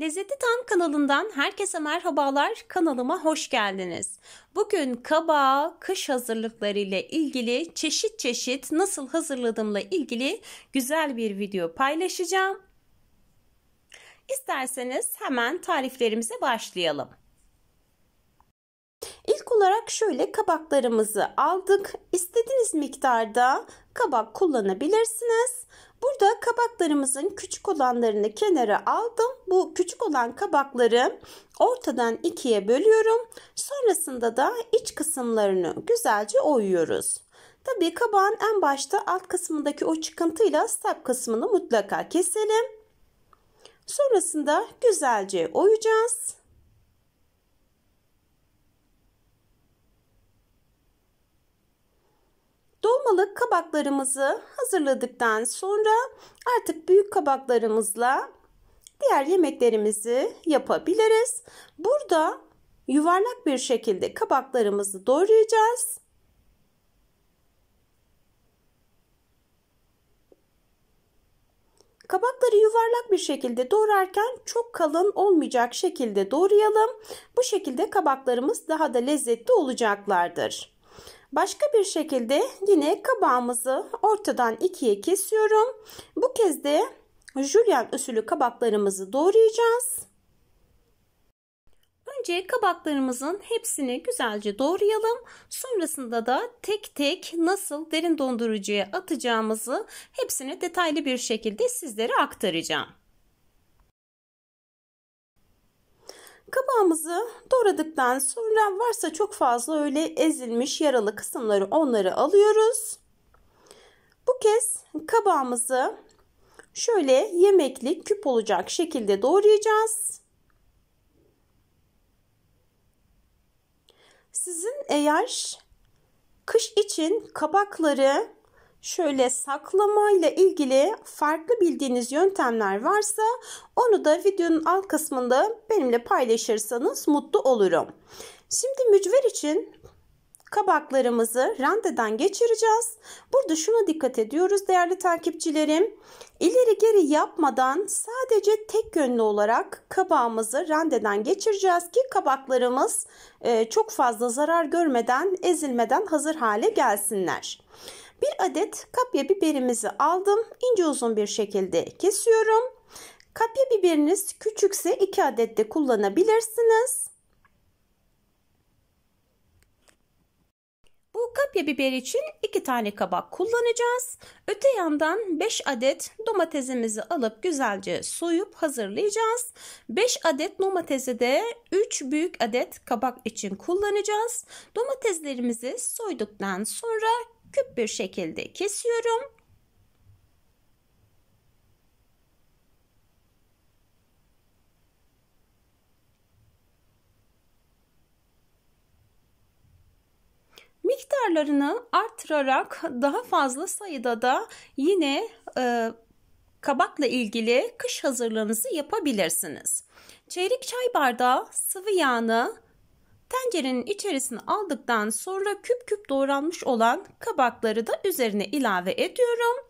Lezzeti Tam kanalından herkese merhabalar. Kanalıma hoş geldiniz. Bugün kabağı kış hazırlıkları ile ilgili çeşit çeşit nasıl hazırladığımla ilgili güzel bir video paylaşacağım. İsterseniz hemen tariflerimize başlayalım. İlk olarak şöyle kabaklarımızı aldık. İstediğiniz miktarda kabak kullanabilirsiniz. Burada kabaklarımızın küçük olanlarını kenara aldım. Bu küçük olan kabakları ortadan ikiye bölüyorum. Sonrasında da iç kısımlarını güzelce oyuyoruz. Tabii kabağın en başta alt kısmındaki o çıkıntıyla sap kısmını mutlaka keselim. Sonrasında güzelce oyacağız. Dolmalık kabaklarımızı hazırladıktan sonra artık büyük kabaklarımızla diğer yemeklerimizi yapabiliriz. Burada yuvarlak bir şekilde kabaklarımızı doğrayacağız. Kabakları yuvarlak bir şekilde doğrarken çok kalın olmayacak şekilde doğrayalım. Bu şekilde kabaklarımız daha da lezzetli olacaklardır. Başka bir şekilde yine kabağımızı ortadan ikiye kesiyorum. Bu kez de jülyen usulü kabaklarımızı doğrayacağız. Önce kabaklarımızın hepsini güzelce doğrayalım. Sonrasında da tek tek nasıl derin dondurucuya atacağımızı hepsini detaylı bir şekilde sizlere aktaracağım. Kabağımızı doğradıktan sonra varsa çok fazla öyle ezilmiş yaralı kısımları onları alıyoruz. Bu kez kabağımızı şöyle yemeklik küp olacak şekilde doğrayacağız. Sizin eğer kış için kabakları şöyle saklamayla ilgili farklı bildiğiniz yöntemler varsa onu da videonun alt kısmında benimle paylaşırsanız mutlu olurum. Şimdi mücver için kabaklarımızı rendeden geçireceğiz. Burada şuna dikkat ediyoruz değerli takipçilerim. İleri geri yapmadan sadece tek yönlü olarak kabağımızı rendeden geçireceğiz ki kabaklarımız e, çok fazla zarar görmeden, ezilmeden hazır hale gelsinler. Bir adet kapya biberimizi aldım. İnce uzun bir şekilde kesiyorum. Kapya biberiniz küçükse 2 adet de kullanabilirsiniz. Bu kapya biber için 2 tane kabak kullanacağız. Öte yandan 5 adet domatesimizi alıp güzelce soyup hazırlayacağız. 5 adet domatesi de 3 büyük adet kabak için kullanacağız. Domateslerimizi soyduktan sonra küp bir şekilde kesiyorum. miktarlarını artırarak daha fazla sayıda da yine e, kabakla ilgili kış hazırlığınızı yapabilirsiniz. Çeyrek çay bardağı sıvı yağını Tencerenin içerisine aldıktan sonra küp küp doğranmış olan kabakları da üzerine ilave ediyorum.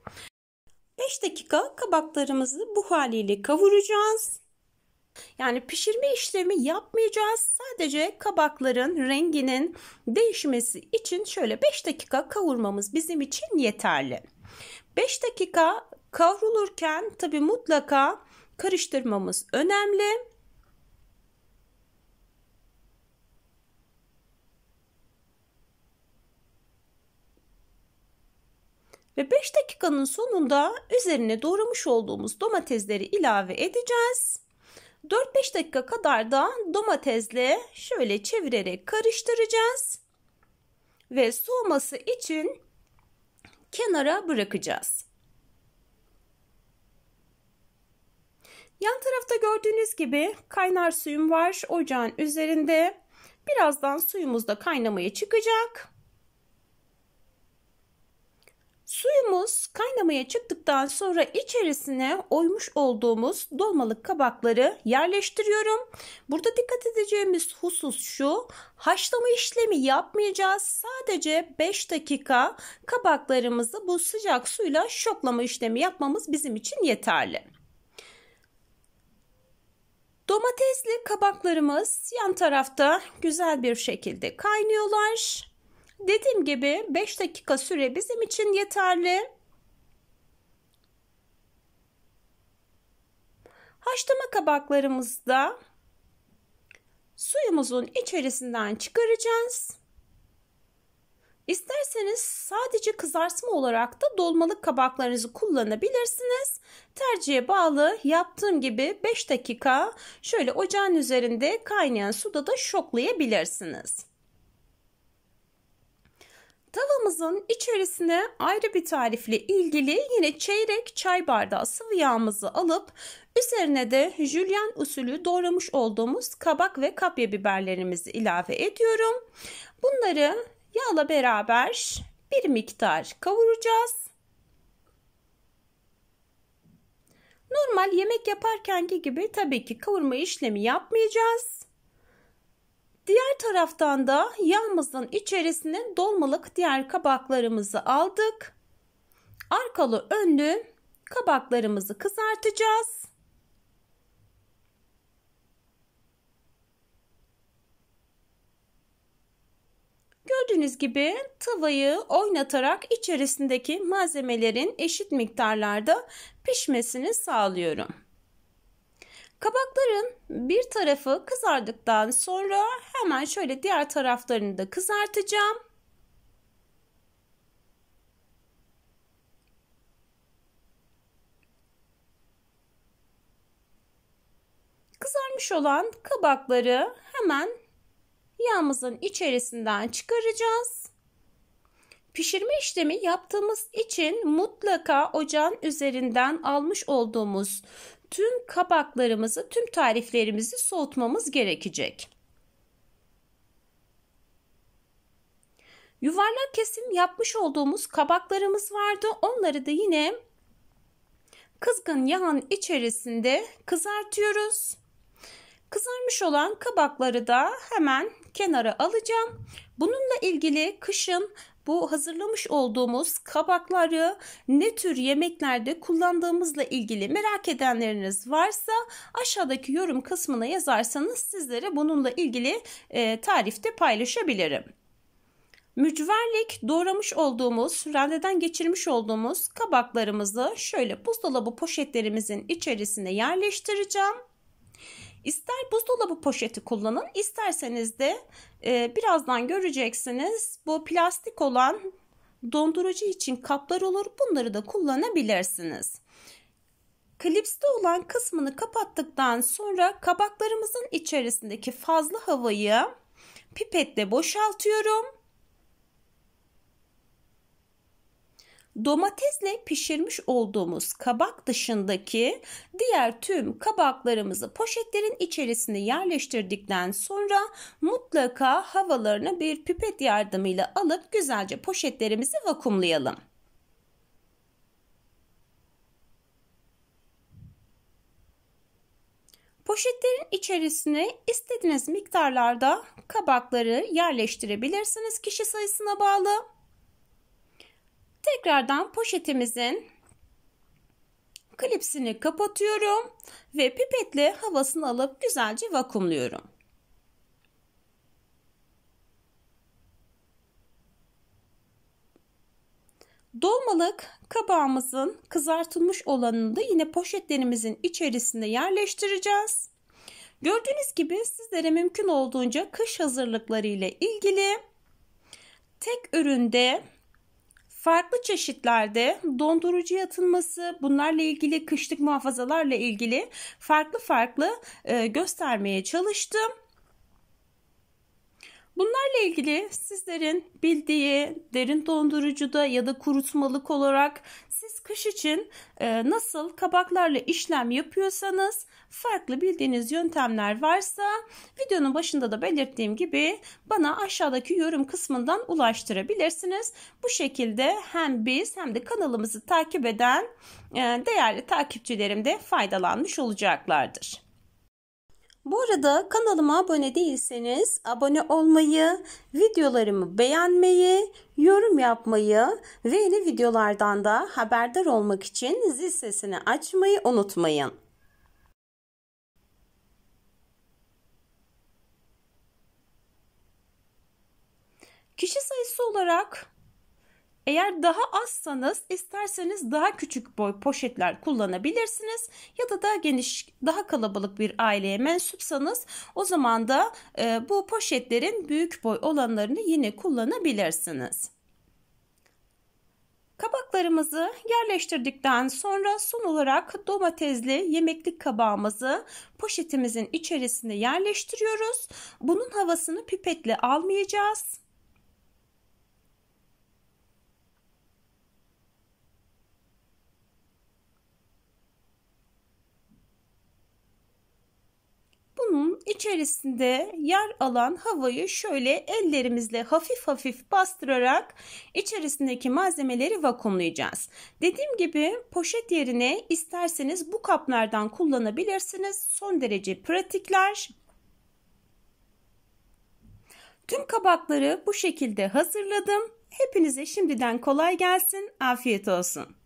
5 dakika kabaklarımızı bu haliyle kavuracağız. Yani pişirme işlemi yapmayacağız. Sadece kabakların renginin değişmesi için şöyle 5 dakika kavurmamız bizim için yeterli. 5 dakika kavrulurken tabi mutlaka karıştırmamız önemli. Ve 5 dakikanın sonunda üzerine doğramış olduğumuz domatesleri ilave edeceğiz. 4-5 dakika kadar da domatesle şöyle çevirerek karıştıracağız. Ve soğuması için kenara bırakacağız. Yan tarafta gördüğünüz gibi kaynar suyum var ocağın üzerinde. Birazdan suyumuz da kaynamaya çıkacak. Suyumuz kaynamaya çıktıktan sonra içerisine oymuş olduğumuz dolmalık kabakları yerleştiriyorum. Burada dikkat edeceğimiz husus şu. Haşlama işlemi yapmayacağız. Sadece 5 dakika kabaklarımızı bu sıcak suyla şoklama işlemi yapmamız bizim için yeterli. Domatesli kabaklarımız yan tarafta güzel bir şekilde kaynıyorlar. Dediğim gibi 5 dakika süre bizim için yeterli. Haşlama kabaklarımızda suyumuzun içerisinden çıkaracağız. İsterseniz sadece kızartma olarak da dolmalık kabaklarınızı kullanabilirsiniz. Tercihe bağlı yaptığım gibi 5 dakika şöyle ocağın üzerinde kaynayan suda da şoklayabilirsiniz. Yağımızın içerisine ayrı bir tarifle ilgili yine çeyrek çay bardağı sıvı yağımızı alıp üzerine de jülyen usulü doğramış olduğumuz kabak ve kapya biberlerimizi ilave ediyorum. Bunları yağla beraber bir miktar kavuracağız. Normal yemek yaparkenki gibi tabii ki kavurma işlemi yapmayacağız. Diğer taraftan da yağımızın içerisine dolmalık diğer kabaklarımızı aldık. Arkalı önlü kabaklarımızı kızartacağız. Gördüğünüz gibi tavayı oynatarak içerisindeki malzemelerin eşit miktarlarda pişmesini sağlıyorum. Kabakların bir tarafı kızardıktan sonra hemen şöyle diğer taraflarını da kızartacağım. Kızarmış olan kabakları hemen yağımızın içerisinden çıkaracağız. Pişirme işlemi yaptığımız için mutlaka ocağın üzerinden almış olduğumuz tüm kabaklarımızı, tüm tariflerimizi soğutmamız gerekecek. Yuvarlak kesim yapmış olduğumuz kabaklarımız vardı. Onları da yine kızgın yağın içerisinde kızartıyoruz. Kızarmış olan kabakları da hemen kenara alacağım. Bununla ilgili kışın bu hazırlamış olduğumuz kabakları ne tür yemeklerde kullandığımızla ilgili merak edenleriniz varsa aşağıdaki yorum kısmına yazarsanız sizlere bununla ilgili e, tarifte paylaşabilirim. Mücverlik doğramış olduğumuz, rendeden geçirmiş olduğumuz kabaklarımızı şöyle buzdolabı poşetlerimizin içerisine yerleştireceğim. İster buzdolabı poşeti kullanın isterseniz de e, birazdan göreceksiniz bu plastik olan dondurucu için kaplar olur bunları da kullanabilirsiniz. Klipste olan kısmını kapattıktan sonra kabaklarımızın içerisindeki fazla havayı pipetle boşaltıyorum Domatesle pişirmiş olduğumuz kabak dışındaki diğer tüm kabaklarımızı poşetlerin içerisine yerleştirdikten sonra mutlaka havalarını bir pipet yardımıyla alıp güzelce poşetlerimizi vakumlayalım. Poşetlerin içerisine istediğiniz miktarlarda kabakları yerleştirebilirsiniz kişi sayısına bağlı. Tekrardan poşetimizin klipsini kapatıyorum ve pipetle havasını alıp güzelce vakumluyorum. Dolmalık kabağımızın kızartılmış olanını da yine poşetlerimizin içerisinde yerleştireceğiz. Gördüğünüz gibi sizlere mümkün olduğunca kış hazırlıkları ile ilgili tek üründe Farklı çeşitlerde dondurucu atılması, bunlarla ilgili kışlık muhafazalarla ilgili farklı farklı e, göstermeye çalıştım. Bunlarla ilgili sizlerin bildiği derin dondurucuda ya da kurutmalık olarak siz kış için e, nasıl kabaklarla işlem yapıyorsanız farklı bildiğiniz yöntemler varsa videonun başında da belirttiğim gibi bana aşağıdaki yorum kısmından ulaştırabilirsiniz. Bu şekilde hem biz hem de kanalımızı takip eden e, değerli takipçilerim de faydalanmış olacaklardır. Bu arada kanalıma abone değilseniz abone olmayı, videolarımı beğenmeyi, yorum yapmayı ve yeni videolardan da haberdar olmak için zil sesini açmayı unutmayın. Kişi sayısı olarak eğer daha azsanız isterseniz daha küçük boy poşetler kullanabilirsiniz ya da daha geniş daha kalabalık bir aileye mensupsanız o zaman da e, bu poşetlerin büyük boy olanlarını yine kullanabilirsiniz. Kabaklarımızı yerleştirdikten sonra son olarak domatesli yemeklik kabağımızı poşetimizin içerisine yerleştiriyoruz. Bunun havasını pipetle almayacağız. Bunun içerisinde yer alan havayı şöyle ellerimizle hafif hafif bastırarak içerisindeki malzemeleri vakumlayacağız. Dediğim gibi poşet yerine isterseniz bu kaplardan kullanabilirsiniz. Son derece pratikler. Tüm kabakları bu şekilde hazırladım. Hepinize şimdiden kolay gelsin, afiyet olsun.